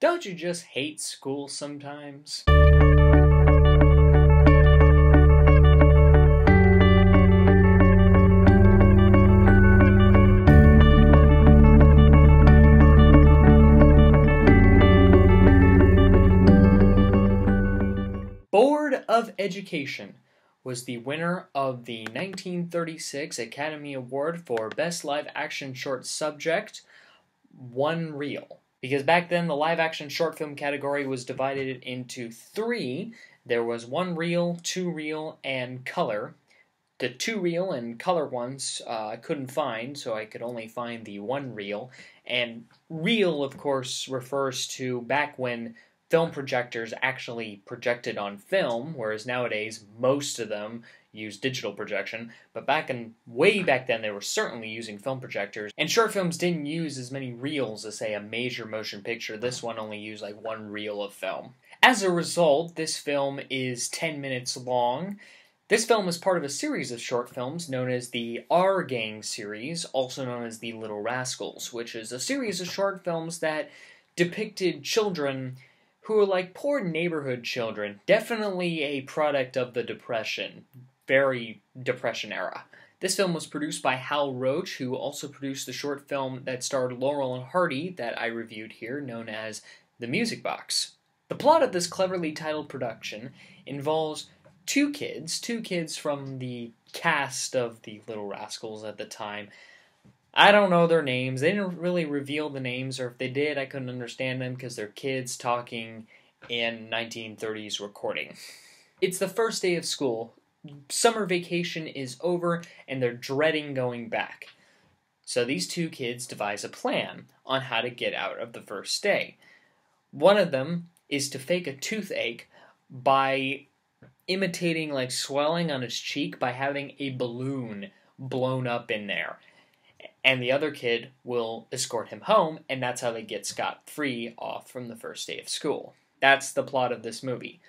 Don't you just hate school sometimes? Board of Education was the winner of the 1936 Academy Award for Best Live Action Short Subject, One Reel. Because back then, the live action short film category was divided into three there was one reel, two reel, and color. The two reel and color ones uh, I couldn't find, so I could only find the one reel. And reel, of course, refers to back when film projectors actually projected on film, whereas nowadays most of them use digital projection. But back in way back then, they were certainly using film projectors. And short films didn't use as many reels as, say, a major motion picture. This one only used like one reel of film. As a result, this film is 10 minutes long. This film is part of a series of short films known as the R Gang series, also known as the Little Rascals, which is a series of short films that depicted children who are like poor neighborhood children, definitely a product of the Depression, very Depression era. This film was produced by Hal Roach, who also produced the short film that starred Laurel and Hardy that I reviewed here, known as The Music Box. The plot of this cleverly titled production involves two kids, two kids from the cast of the Little Rascals at the time, I don't know their names. They didn't really reveal the names, or if they did, I couldn't understand them because they're kids talking in 1930s recording. It's the first day of school. Summer vacation is over, and they're dreading going back. So these two kids devise a plan on how to get out of the first day. One of them is to fake a toothache by imitating like swelling on his cheek by having a balloon blown up in there and the other kid will escort him home, and that's how they get scot free off from the first day of school. That's the plot of this movie.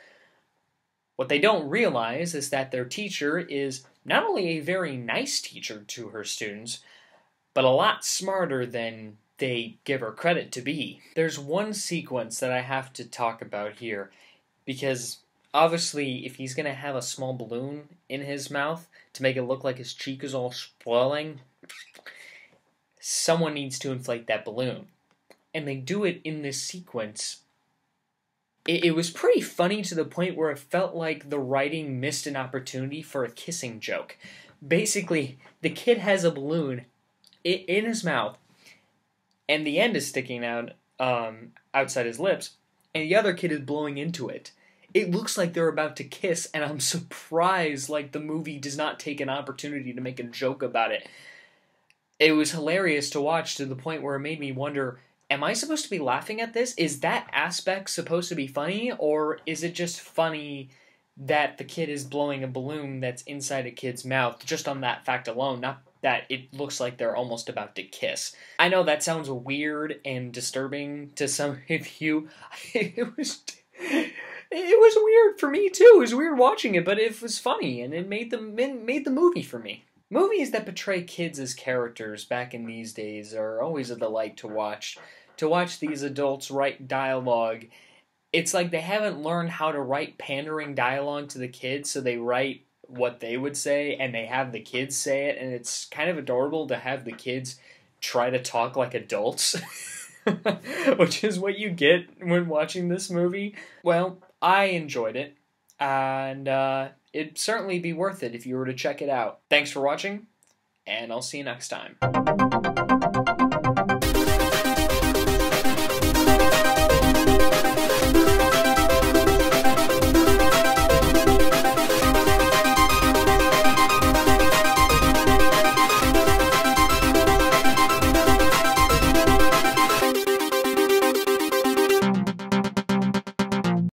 What they don't realize is that their teacher is not only a very nice teacher to her students, but a lot smarter than they give her credit to be. There's one sequence that I have to talk about here because obviously, if he's going to have a small balloon in his mouth to make it look like his cheek is all swelling, someone needs to inflate that balloon. And they do it in this sequence. It, it, was pretty funny to the point where it felt like the writing missed an opportunity for a kissing joke. Basically, the kid has a balloon in his mouth, and the end is sticking out um, outside his lips, and the other kid is blowing into it. It looks like they're about to kiss, and I'm surprised like the movie does not take an opportunity to make a joke about it it was hilarious to watch to the point where it made me wonder am I supposed to be laughing at this? Is that aspect supposed to be funny, or is it just funny that the kid is blowing a balloon that's inside a kid's mouth just on that fact alone, not that it looks like they're almost about to kiss. I know that sounds weird and disturbing to some of you. It was it was weird for me too. It was weird watching it, but it was funny and it made the it made the movie for me movies that portray kids as characters back in these days are always a delight to watch. To watch these adults write dialogue, it's like they haven't learned how to write pandering dialogue to the kids, so they write what they would say and they have the kids say it, and it's kind of adorable to have the kids try to talk like adults. Which is what you get when watching this movie. Well, I enjoyed it, and uh, it'd certainly be worth it if you were to check it out. Thanks for watching, and I'll see you next time.